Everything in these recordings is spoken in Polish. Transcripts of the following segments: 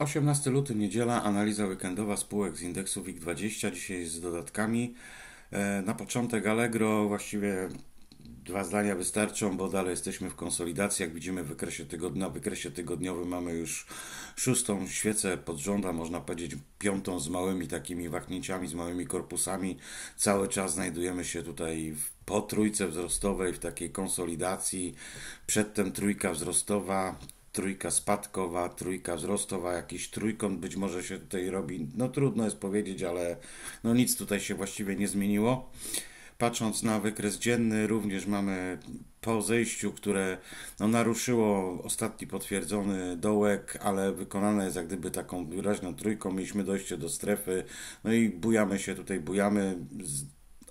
18 luty, niedziela, analiza weekendowa spółek z indeksu WIG20, dzisiaj z dodatkami. E, na początek Allegro właściwie dwa zdania wystarczą, bo dalej jesteśmy w konsolidacji. Jak widzimy w wykresie tygodnia, w wykresie tygodniowym mamy już szóstą świecę pod rządem, można powiedzieć piątą z małymi takimi wachnięciami, z małymi korpusami. Cały czas znajdujemy się tutaj w po trójce wzrostowej, w takiej konsolidacji. Przedtem trójka wzrostowa, trójka spadkowa, trójka wzrostowa, jakiś trójkąt być może się tutaj robi. No trudno jest powiedzieć, ale no nic tutaj się właściwie nie zmieniło. Patrząc na wykres dzienny, również mamy po zejściu, które no, naruszyło ostatni potwierdzony dołek, ale wykonane jest jak gdyby taką wyraźną trójką. Mieliśmy dojście do strefy, no i bujamy się tutaj, bujamy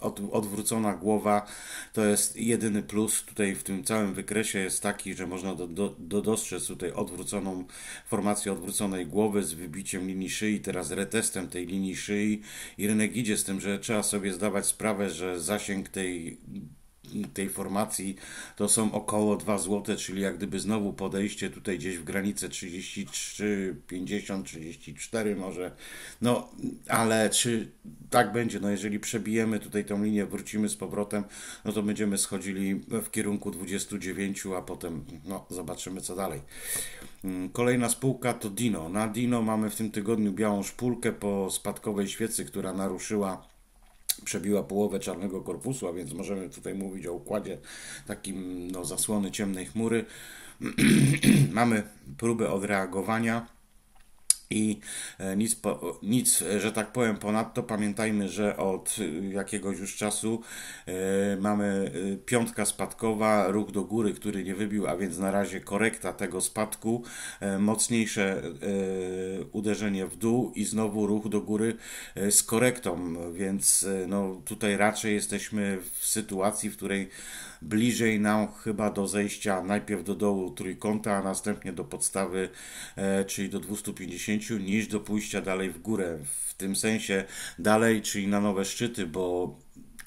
od, odwrócona głowa to jest jedyny plus tutaj w tym całym wykresie jest taki, że można do, do, do dostrzec tutaj odwróconą formację odwróconej głowy z wybiciem linii szyi, teraz retestem tej linii szyi i rynek idzie z tym, że trzeba sobie zdawać sprawę, że zasięg tej tej formacji to są około 2 zł, czyli jak gdyby znowu podejście tutaj gdzieś w granicę 33, 50, 34 może. No, ale czy tak będzie? No, jeżeli przebijemy tutaj tą linię, wrócimy z powrotem, no to będziemy schodzili w kierunku 29, a potem no, zobaczymy co dalej. Mm, kolejna spółka to Dino. Na Dino mamy w tym tygodniu białą szpulkę po spadkowej świecy, która naruszyła przebiła połowę czarnego korpusu, a więc możemy tutaj mówić o układzie takim no, zasłony ciemnej chmury. Mamy próbę odreagowania i e, nic, po, nic, że tak powiem, ponadto pamiętajmy, że od e, jakiegoś już czasu e, mamy piątka spadkowa, ruch do góry, który nie wybił, a więc na razie korekta tego spadku, mocniejsze uderzenie w dół i znowu ruch do góry z korektą, więc no, tutaj raczej jesteśmy w sytuacji, w której bliżej nam chyba do zejścia najpierw do dołu trójkąta, a następnie do podstawy, czyli do 250 osiągnięciu niż do pójścia dalej w górę. W tym sensie dalej, czyli na nowe szczyty, bo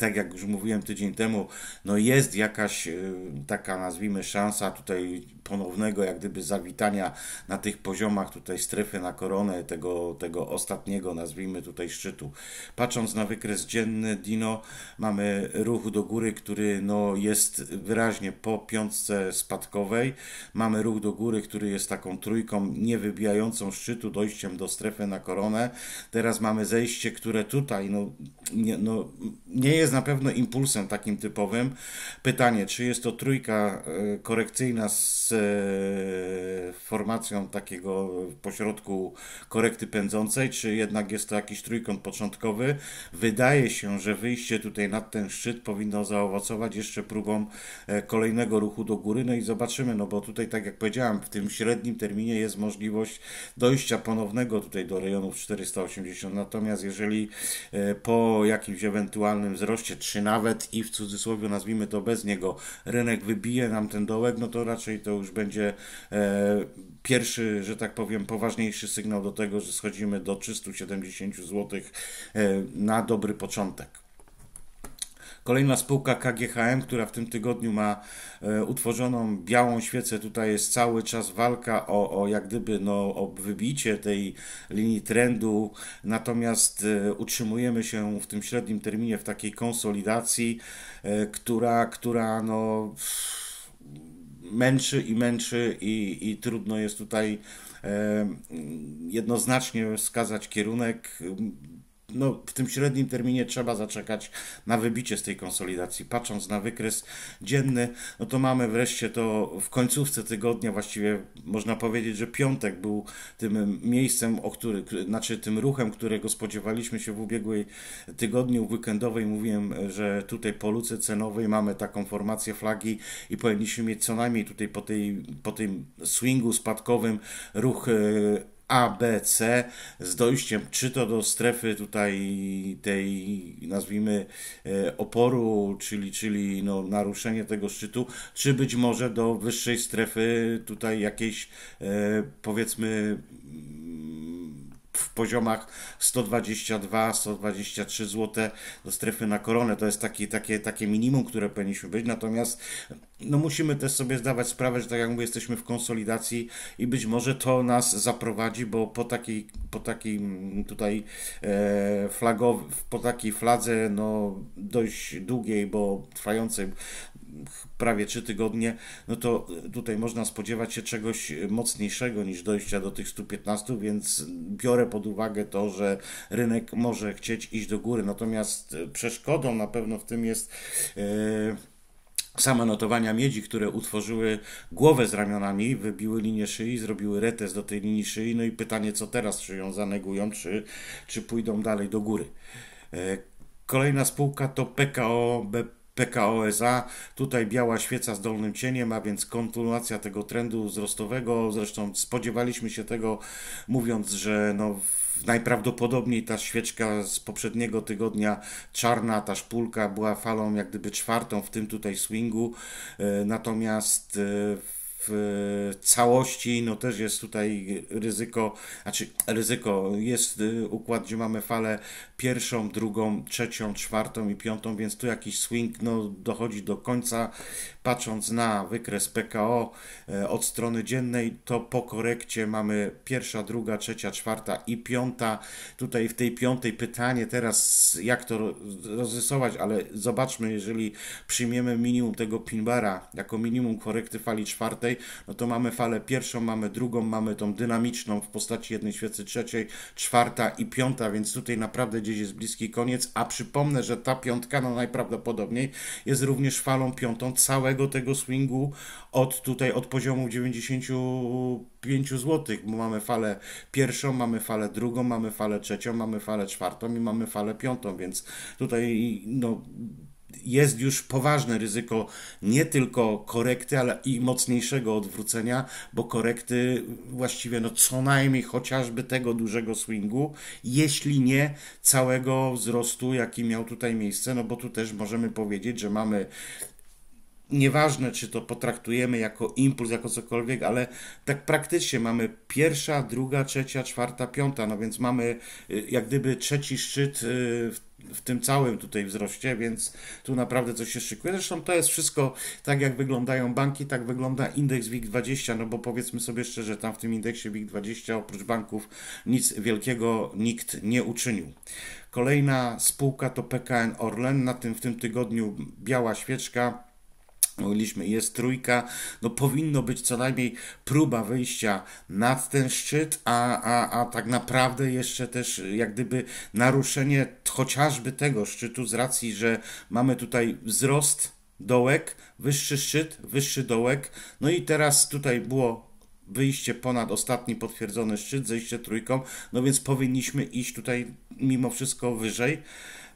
tak jak już mówiłem tydzień temu, no jest jakaś y, taka nazwijmy szansa tutaj ponownego jak gdyby zawitania na tych poziomach tutaj strefy na koronę tego, tego ostatniego nazwijmy tutaj szczytu. Patrząc na wykres dzienny Dino mamy ruch do góry, który no jest wyraźnie po piątce spadkowej. Mamy ruch do góry, który jest taką trójką niewybijającą szczytu dojściem do strefy na koronę. Teraz mamy zejście, które tutaj no, nie, no, nie jest jest na pewno impulsem takim typowym. Pytanie, czy jest to trójka e, korekcyjna z e, formacją takiego pośrodku korekty pędzącej, czy jednak jest to jakiś trójkąt początkowy. Wydaje się, że wyjście tutaj nad ten szczyt powinno zaowocować jeszcze próbą e, kolejnego ruchu do góry. No i zobaczymy, no bo tutaj, tak jak powiedziałem, w tym średnim terminie jest możliwość dojścia ponownego tutaj do rejonów 480. Natomiast jeżeli po jakimś ewentualnym wzroście trzy nawet i w cudzysłowie nazwijmy to bez niego, rynek wybije nam ten dołek, no to raczej to już będzie e, pierwszy, że tak powiem, poważniejszy sygnał do tego, że schodzimy do 370 zł e, na dobry początek. Kolejna spółka KGHM, która w tym tygodniu ma e, utworzoną białą świecę. Tutaj jest cały czas walka o, o jak gdyby no, o wybicie tej linii trendu. Natomiast e, utrzymujemy się w tym średnim terminie w takiej konsolidacji, e, która, która no męczy i męczy i, i trudno jest tutaj jednoznacznie wskazać kierunek no, w tym średnim terminie trzeba zaczekać na wybicie z tej konsolidacji. Patrząc na wykres dzienny, no to mamy wreszcie to w końcówce tygodnia, właściwie można powiedzieć, że piątek był tym miejscem, o który, znaczy tym ruchem, którego spodziewaliśmy się w ubiegłej tygodniu, weekendowej. Mówiłem, że tutaj po luce cenowej mamy taką formację flagi i powinniśmy mieć co najmniej tutaj po, tej, po tym swingu spadkowym ruch e, a, B, C z dojściem czy to do strefy tutaj tej, nazwijmy, e, oporu, czyli, czyli no, naruszenie tego szczytu, czy być może do wyższej strefy tutaj jakiejś, e, powiedzmy, w poziomach 122-123 zł do strefy na koronę. To jest taki, takie, takie minimum, które powinniśmy być. Natomiast no musimy też sobie zdawać sprawę, że tak jak mówię, jesteśmy w konsolidacji i być może to nas zaprowadzi, bo po takiej, po takiej mm, tutaj e, flagow, po takiej fladze no, dość długiej, bo trwającej prawie trzy tygodnie, no to tutaj można spodziewać się czegoś mocniejszego niż dojścia do tych 115, więc biorę pod uwagę to, że rynek może chcieć iść do góry. Natomiast przeszkodą na pewno w tym jest. Yy, Same notowania miedzi, które utworzyły głowę z ramionami, wybiły linię szyi, zrobiły retest do tej linii szyi. No i pytanie, co teraz, czy ją zanegują, czy, czy pójdą dalej do góry. E, kolejna spółka to PKO BP PKO SA. Tutaj biała świeca z dolnym cieniem, a więc kontynuacja tego trendu wzrostowego. Zresztą spodziewaliśmy się tego, mówiąc, że no najprawdopodobniej ta świeczka z poprzedniego tygodnia czarna, ta szpulka była falą jak gdyby czwartą w tym tutaj swingu. E, natomiast w e, w całości, no też jest tutaj ryzyko, znaczy ryzyko, jest y, układ, gdzie mamy falę pierwszą, drugą, trzecią, czwartą i piątą, więc tu jakiś swing no, dochodzi do końca. Patrząc na wykres PKO e, od strony dziennej, to po korekcie mamy pierwsza, druga, trzecia, czwarta i piąta. Tutaj w tej piątej pytanie teraz, jak to rozrysować, ale zobaczmy, jeżeli przyjmiemy minimum tego pinbara jako minimum korekty fali czwartej, no to mamy falę pierwszą, mamy drugą, mamy tą dynamiczną w postaci jednej świecy trzeciej, czwarta i piąta, więc tutaj naprawdę gdzieś jest bliski koniec, a przypomnę, że ta piątka no najprawdopodobniej jest również falą piątą całego tego swingu od tutaj, od poziomu 95 zł, bo mamy falę pierwszą, mamy falę drugą, mamy falę trzecią, mamy falę czwartą i mamy falę piątą, więc tutaj no jest już poważne ryzyko nie tylko korekty, ale i mocniejszego odwrócenia, bo korekty właściwie no co najmniej chociażby tego dużego swingu, jeśli nie całego wzrostu, jaki miał tutaj miejsce, no bo tu też możemy powiedzieć, że mamy nieważne, czy to potraktujemy jako impuls, jako cokolwiek, ale tak praktycznie mamy pierwsza, druga, trzecia, czwarta, piąta, no więc mamy y, jak gdyby trzeci szczyt y, w w tym całym tutaj wzroście, więc tu naprawdę coś się szykuje. Zresztą to jest wszystko tak, jak wyglądają banki, tak wygląda indeks WIG20, no bo powiedzmy sobie szczerze, tam w tym indeksie WIG20 oprócz banków nic wielkiego nikt nie uczynił. Kolejna spółka to PKN Orlen, na tym w tym tygodniu biała świeczka mówiliśmy, jest trójka, no powinno być co najmniej próba wyjścia nad ten szczyt, a, a, a tak naprawdę jeszcze też jak gdyby naruszenie chociażby tego szczytu z racji, że mamy tutaj wzrost, dołek, wyższy szczyt, wyższy dołek, no i teraz tutaj było wyjście ponad ostatni potwierdzony szczyt, zejście trójką, no więc powinniśmy iść tutaj mimo wszystko wyżej.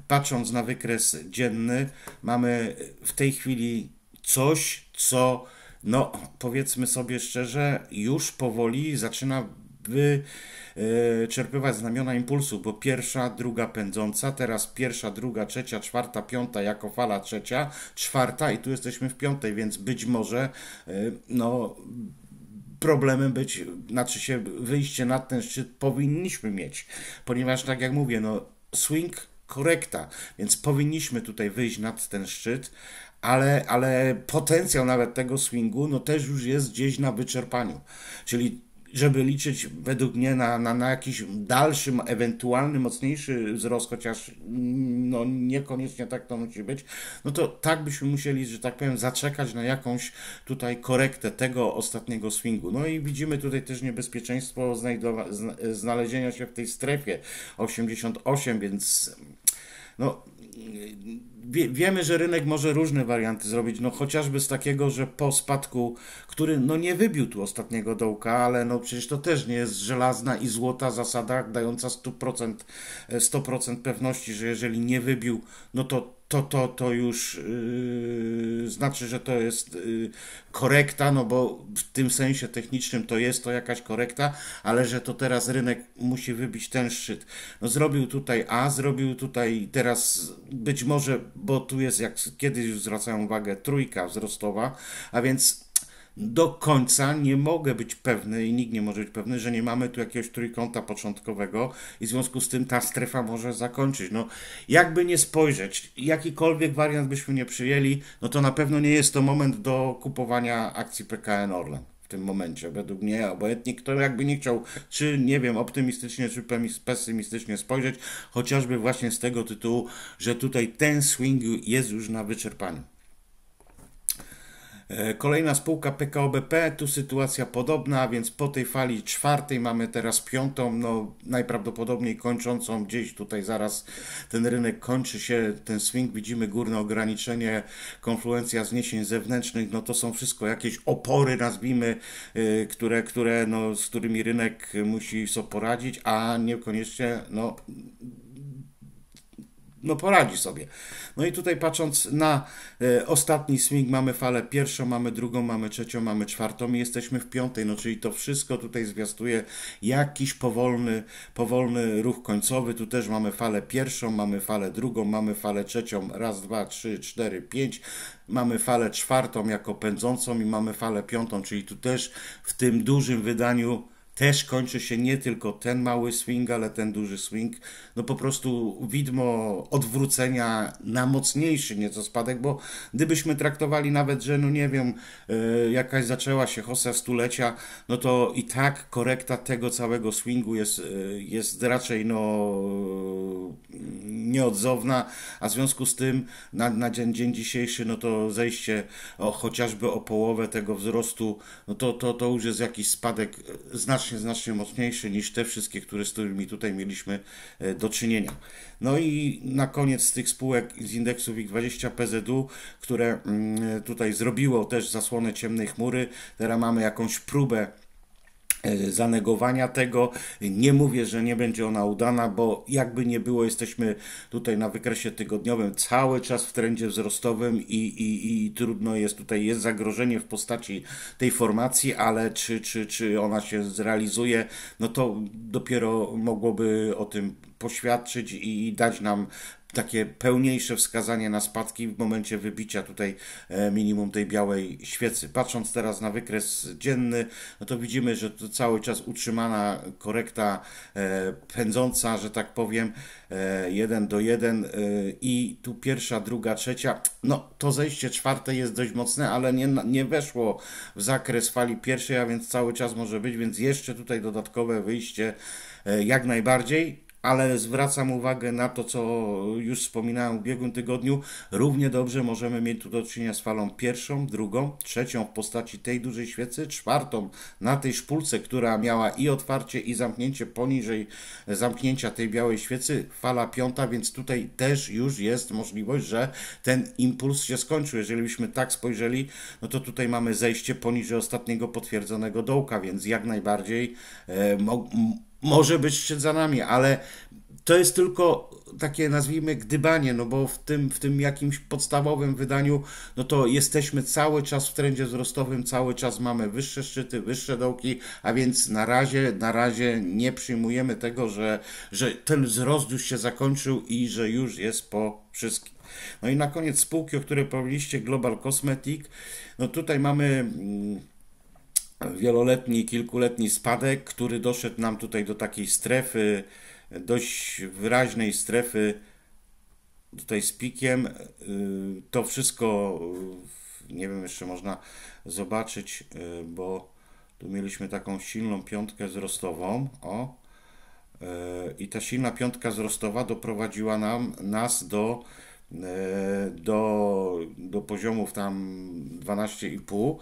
Patrząc na wykres dzienny, mamy w tej chwili coś, co, no powiedzmy sobie szczerze, już powoli zaczyna wyczerpywać e, znamiona impulsu, bo pierwsza, druga pędząca, teraz pierwsza, druga, trzecia, czwarta, piąta jako fala trzecia, czwarta i tu jesteśmy w piątej, więc być może e, no problemem być, znaczy się wyjście na ten szczyt powinniśmy mieć, ponieważ tak jak mówię, no swing korekta, więc powinniśmy tutaj wyjść nad ten szczyt, ale, ale potencjał nawet tego swingu no też już jest gdzieś na wyczerpaniu. Czyli żeby liczyć według mnie na, na, na jakiś dalszy, ewentualny, mocniejszy wzrost, chociaż mm, no, niekoniecznie tak to musi być, no to tak byśmy musieli, że tak powiem, zaczekać na jakąś tutaj korektę tego ostatniego swingu. No i widzimy tutaj też niebezpieczeństwo znalezienia się w tej strefie 88, więc no, wie, wiemy, że rynek może różne warianty zrobić, no chociażby z takiego, że po spadku, który no nie wybił tu ostatniego dołka, ale no przecież to też nie jest żelazna i złota zasada dająca 100%, 100% e, pewności, że jeżeli nie wybił, no to to, to, to już yy, znaczy, że to jest yy, korekta, no bo w tym sensie technicznym to jest to jakaś korekta, ale że to teraz rynek musi wybić ten szczyt. No zrobił tutaj A, zrobił tutaj teraz być może, bo tu jest jak kiedyś zwracają uwagę, trójka wzrostowa, a więc do końca nie mogę być pewny i nikt nie może być pewny, że nie mamy tu jakiegoś trójkąta początkowego i w związku z tym ta strefa może zakończyć. No, jakby nie spojrzeć, jakikolwiek wariant byśmy nie przyjęli, no to na pewno nie jest to moment do kupowania akcji PKN Orlen w tym momencie, według mnie, obojętnie kto jakby nie chciał, czy nie wiem, optymistycznie, czy pesymistycznie spojrzeć, chociażby właśnie z tego tytułu, że tutaj ten swing jest już na wyczerpaniu. E, kolejna spółka PKOBP, BP, tu sytuacja podobna, więc po tej fali czwartej mamy teraz piątą, no najprawdopodobniej kończącą gdzieś tutaj zaraz ten rynek kończy się, ten swing widzimy górne ograniczenie, konfluencja zniesień zewnętrznych, no to są wszystko jakieś opory nazwijmy, e, które, które no, z którymi rynek musi sobie poradzić, a niekoniecznie no no poradzi sobie. No i tutaj patrząc na e, ostatni swing, mamy falę pierwszą, mamy drugą, mamy trzecią, mamy czwartą i jesteśmy w piątej, no czyli to wszystko tutaj zwiastuje jakiś powolny, powolny ruch końcowy. Tu też mamy falę pierwszą, mamy falę drugą, mamy falę trzecią, raz, dwa, trzy, cztery, pięć, mamy falę czwartą jako pędzącą i mamy falę piątą, czyli tu też w tym dużym wydaniu też kończy się nie tylko ten mały swing, ale ten duży swing. No po prostu widmo odwrócenia na mocniejszy nieco spadek, bo gdybyśmy traktowali nawet, że no nie wiem, yy, jakaś zaczęła się hossa stulecia, no to i tak korekta tego całego swingu jest, yy, jest raczej no nieodzowna, a w związku z tym na, na dzień, dzień dzisiejszy, no to zejście o, chociażby o połowę tego wzrostu, no to, to, to już jest jakiś spadek znaczny znacznie, znacznie mocniejszy niż te wszystkie, które, z którymi tutaj mieliśmy e, do czynienia. No i na koniec z tych spółek z indeksu WIG20 PZU, które mm, tutaj zrobiło też zasłonę ciemnej chmury, teraz mamy jakąś próbę E, zanegowania tego. Nie mówię, że nie będzie ona udana, bo jakby nie było, jesteśmy tutaj na wykresie tygodniowym cały czas w trendzie wzrostowym i, i, i trudno jest tutaj, jest zagrożenie w postaci tej formacji, ale czy, czy, czy ona się zrealizuje, no to dopiero mogłoby o tym poświadczyć i dać nam takie pełniejsze wskazanie na spadki w momencie wybicia tutaj e, minimum tej białej świecy. Patrząc teraz na wykres dzienny, no to widzimy, że to cały czas utrzymana korekta e, pędząca, że tak powiem, 1 e, do 1 i tu pierwsza, druga, trzecia. No to zejście czwarte jest dość mocne, ale nie, nie weszło w zakres fali pierwszej, a więc cały czas może być, więc jeszcze tutaj dodatkowe wyjście jak najbardziej ale zwracam uwagę na to, co już wspominałem w ubiegłym tygodniu. Równie dobrze możemy mieć tu do czynienia z falą pierwszą, drugą, trzecią w postaci tej dużej świecy, czwartą na tej szpulce, która miała i otwarcie, i zamknięcie poniżej zamknięcia tej białej świecy, fala piąta, więc tutaj też już jest możliwość, że ten impuls się skończył. Jeżeli byśmy tak spojrzeli, no to tutaj mamy zejście poniżej ostatniego potwierdzonego dołka, więc jak najbardziej e, może być za nami, ale to jest tylko takie nazwijmy gdybanie, no bo w tym, w tym jakimś podstawowym wydaniu, no to jesteśmy cały czas w trendzie wzrostowym, cały czas mamy wyższe szczyty, wyższe dołki, a więc na razie, na razie nie przyjmujemy tego, że, że ten wzrost już się zakończył i że już jest po wszystkim. No i na koniec spółki, o której powiedzieliście, Global Cosmetic, no tutaj mamy... Mm, wieloletni, kilkuletni spadek, który doszedł nam tutaj do takiej strefy, dość wyraźnej strefy, tutaj z pikiem. Y, to wszystko, y, nie wiem, jeszcze można zobaczyć, y, bo tu mieliśmy taką silną piątkę wzrostową. O. I ta silna piątka wzrostowa doprowadziła nam, nas do E, do, do poziomów tam 12,5.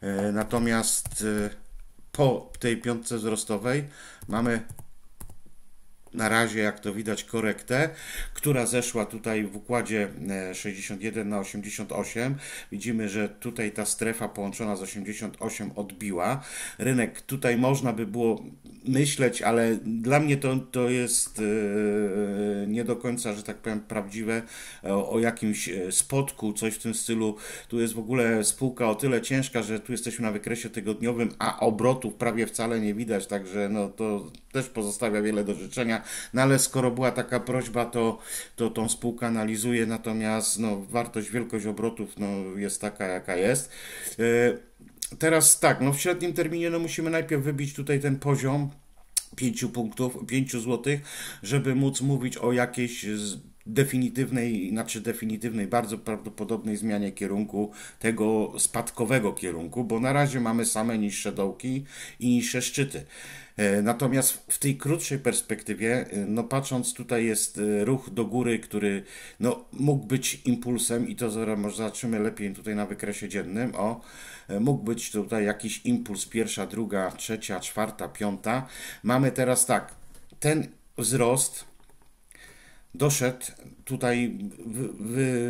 E, natomiast e, po tej piątce wzrostowej mamy na razie, jak to widać, korektę, która zeszła tutaj w układzie 61 e, na 88. Widzimy, że tutaj ta strefa połączona z 88 odbiła. Rynek tutaj można by było myśleć, ale dla mnie to, to jest e, nie do końca, że tak powiem, prawdziwe e, o, jakimś spotku, coś w tym stylu. Tu jest w ogóle spółka o tyle ciężka, że tu jesteśmy na wykresie tygodniowym, a obrotów prawie wcale nie widać, także no to też pozostawia wiele do życzenia no ale skoro była taka prośba, to, to tą spółkę analizuję, natomiast no, wartość, wielkość obrotów no, jest taka, jaka jest. E, teraz tak, no w średnim terminie no musimy najpierw wybić tutaj ten poziom 5 punktów, 5 złotych, żeby móc mówić o jakiejś definitywnej, znaczy definitywnej, bardzo prawdopodobnej zmianie kierunku, tego spadkowego kierunku, bo na razie mamy same niższe dołki i niższe szczyty. E, natomiast w tej krótszej perspektywie, e, no patrząc, tutaj jest e, ruch do góry, który no, mógł być impulsem i to zobaczymy lepiej tutaj na wykresie dziennym. O, mógł być tutaj jakiś impuls, pierwsza, druga, trzecia, czwarta, piąta. Mamy teraz tak, ten wzrost doszedł tutaj, wy,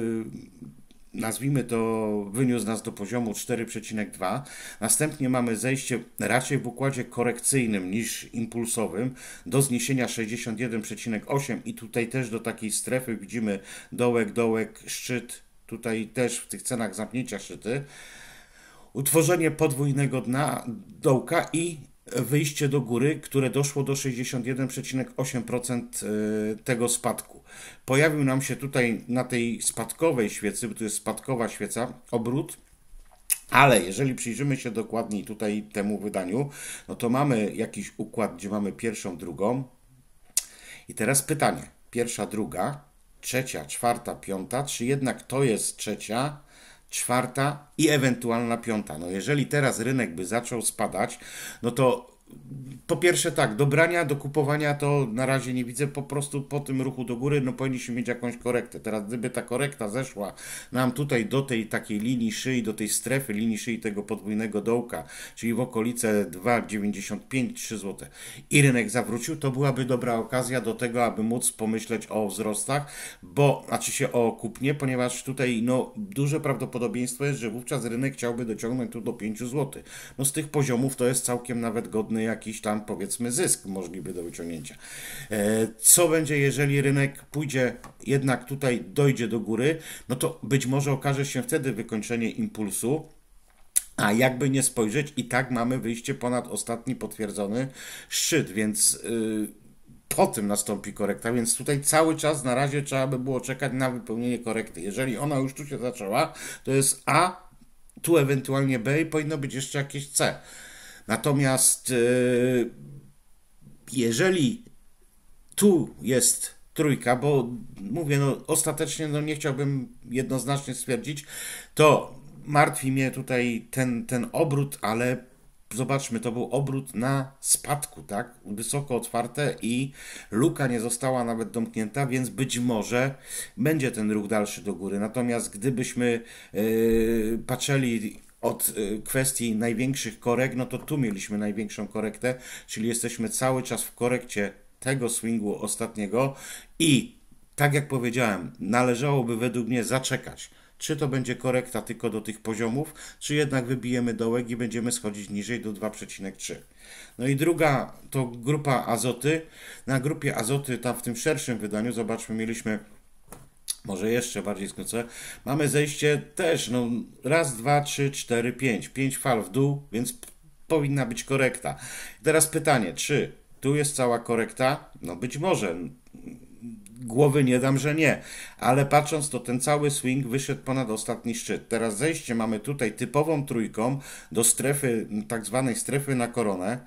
nazwijmy to, wyniósł nas do poziomu 4,2. Następnie mamy zejście raczej w układzie korekcyjnym niż impulsowym do zniesienia 61,8 i tutaj też do takiej strefy widzimy dołek, dołek, szczyt. Tutaj też w tych cenach zamknięcia szczyty utworzenie podwójnego dna dołka i wyjście do góry, które doszło do 61,8% e, tego spadku. Pojawił nam się tutaj na tej spadkowej świecy, bo to jest spadkowa świeca, obrót. Ale jeżeli przyjrzymy się dokładniej tutaj temu wydaniu, no to mamy jakiś układ, gdzie mamy pierwszą, drugą. I teraz pytanie. Pierwsza, druga, trzecia, czwarta, piąta. Czy jednak to jest trzecia? czwarta i ewentualna piąta. No jeżeli teraz rynek by zaczął spadać, no to po pierwsze tak, Dobrania, do kupowania to na razie nie widzę, po prostu po tym ruchu do góry, no powinniśmy mieć jakąś korektę. Teraz gdyby ta korekta zeszła nam tutaj do tej takiej linii szyi, do tej strefy linii szyi tego podwójnego dołka, czyli w okolice 2,95-3 zł i rynek zawrócił, to byłaby dobra okazja do tego, aby móc pomyśleć o wzrostach, bo, znaczy się o kupnie, ponieważ tutaj no duże prawdopodobieństwo jest, że wówczas rynek chciałby dociągnąć tu do 5 zł. No z tych poziomów to jest całkiem nawet godny pewny jakiś tam powiedzmy zysk możliwy do wyciągnięcia. E, co będzie, jeżeli rynek pójdzie jednak tutaj, dojdzie do góry, no to być może okaże się wtedy wykończenie impulsu, a jakby nie spojrzeć, i tak mamy wyjście ponad ostatni potwierdzony szczyt, więc yy, po tym nastąpi korekta, więc tutaj cały czas na razie trzeba by było czekać na wypełnienie korekty. Jeżeli ona już tu się zaczęła, to jest A, tu ewentualnie B i powinno być jeszcze jakieś C. Natomiast y, jeżeli tu jest trójka, bo mówię, no, ostatecznie no, nie chciałbym jednoznacznie stwierdzić, to martwi mnie tutaj ten, ten obrót, ale zobaczmy, to był obrót na spadku, tak? Wysoko otwarte i luka nie została nawet domknięta, więc być może będzie ten ruch dalszy do góry. Natomiast gdybyśmy yy, patrzyli od y, kwestii największych korek, no to tu mieliśmy największą korektę, czyli jesteśmy cały czas w korekcie tego swingu ostatniego i tak jak powiedziałem, należałoby według mnie zaczekać. Czy to będzie korekta tylko do tych poziomów, czy jednak wybijemy dołek i będziemy schodzić niżej do 2,3. No i druga to grupa azoty. Na grupie azoty, tam w tym szerszym wydaniu, zobaczmy, mieliśmy może jeszcze bardziej skrócę. Mamy zejście też, no raz, dwa, trzy, cztery, pięć. Pięć fal w dół, więc powinna być korekta. Teraz pytanie, czy tu jest cała korekta? No być może. Głowy nie dam, że nie, ale patrząc to ten cały swing wyszedł ponad ostatni szczyt. Teraz zejście mamy tutaj typową trójką do strefy, tak zwanej strefy na koronę.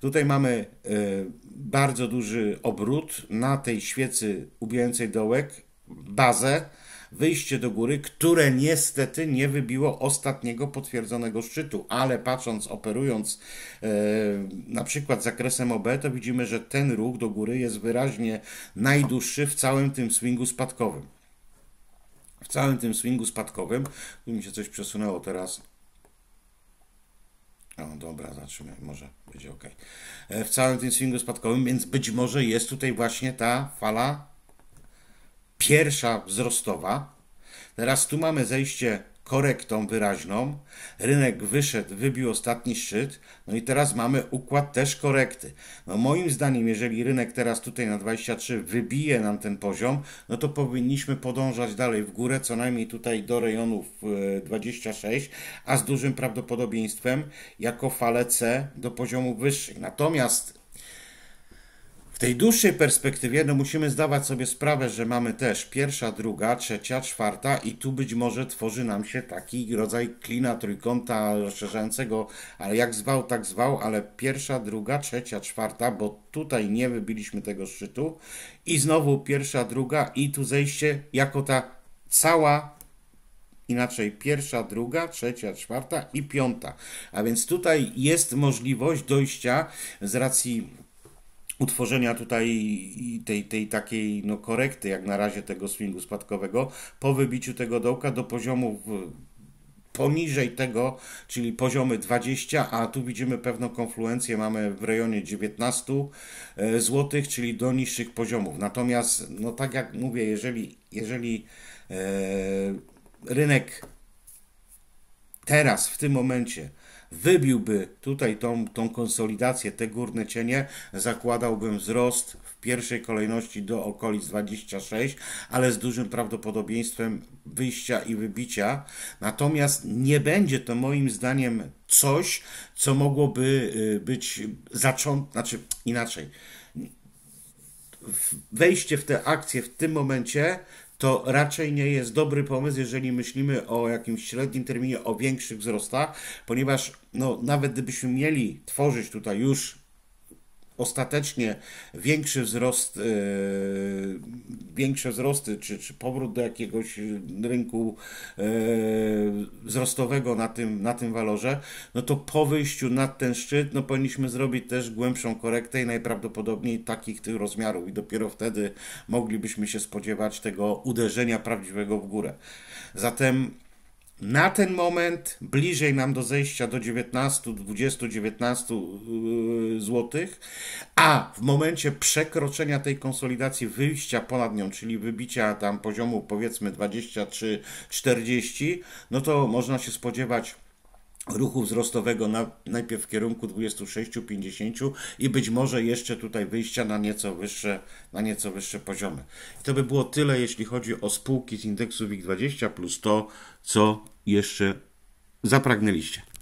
Tutaj mamy y, bardzo duży obrót na tej świecy ubijającej dołek, bazę, wyjście do góry, które niestety nie wybiło ostatniego potwierdzonego szczytu, ale patrząc, operując e, na przykład zakresem OB, to widzimy, że ten ruch do góry jest wyraźnie najdłuższy w całym tym swingu spadkowym. W całym tym swingu spadkowym, tu mi się coś przesunęło teraz, O, dobra, zatrzymaj, może będzie ok. E, w całym tym swingu spadkowym, więc być może jest tutaj właśnie ta fala pierwsza wzrostowa. Teraz tu mamy zejście korektą wyraźną. Rynek wyszedł, wybił ostatni szczyt. No i teraz mamy układ też korekty. No moim zdaniem, jeżeli rynek teraz tutaj na 23 wybije nam ten poziom, no to powinniśmy podążać dalej w górę, co najmniej tutaj do rejonów 26, e, a z dużym prawdopodobieństwem jako fale C do poziomu wyższej. Natomiast w tej dłuższej perspektywie no musimy zdawać sobie sprawę, że mamy też pierwsza, druga, trzecia, czwarta i tu być może tworzy nam się taki rodzaj klina trójkąta rozszerzającego, ale jak zwał, tak zwał, ale pierwsza, druga, trzecia, czwarta, bo tutaj nie wybiliśmy tego szczytu i znowu pierwsza, druga i tu zejście jako ta cała Inaczej pierwsza, druga, trzecia, czwarta i piąta. A więc tutaj jest możliwość dojścia z racji utworzenia tutaj tej, tej takiej no, korekty, jak na razie tego swingu spadkowego, po wybiciu tego dołka do poziomu poniżej tego, czyli poziomy 20, a tu widzimy pewną konfluencję, mamy w rejonie 19 e, zł, czyli do niższych poziomów. Natomiast, no tak jak mówię, jeżeli, jeżeli e, rynek teraz, w tym momencie, wybiłby tutaj tą, tą konsolidację, te górne cienie, zakładałbym wzrost w pierwszej kolejności do okolic 26, ale z dużym prawdopodobieństwem wyjścia i wybicia. Natomiast nie będzie to moim zdaniem coś, co mogłoby y, być zacząć, znaczy inaczej wejście w te akcje w tym momencie to raczej nie jest dobry pomysł, jeżeli myślimy o jakimś średnim terminie, o większych wzrostach, ponieważ no, nawet gdybyśmy mieli tworzyć tutaj już ostatecznie większy wzrost, yy, większe wzrosty, czy, czy powrót do jakiegoś rynku yy, wzrostowego na tym, na tym walorze, no to po wyjściu nad ten szczyt, no powinniśmy zrobić też głębszą korektę i najprawdopodobniej takich tych rozmiarów i dopiero wtedy moglibyśmy się spodziewać tego uderzenia prawdziwego w górę. Zatem na ten moment bliżej nam do zejścia do 19, 20, 19 złotych, a w momencie przekroczenia tej konsolidacji, wyjścia ponad nią, czyli wybicia tam poziomu powiedzmy 23, 40, no to można się spodziewać ruchu wzrostowego na, najpierw w kierunku 26-50 i być może jeszcze tutaj wyjścia na nieco wyższe, na nieco wyższe poziomy. I to by było tyle, jeśli chodzi o spółki z indeksu WIG20 plus to, co jeszcze zapragnęliście.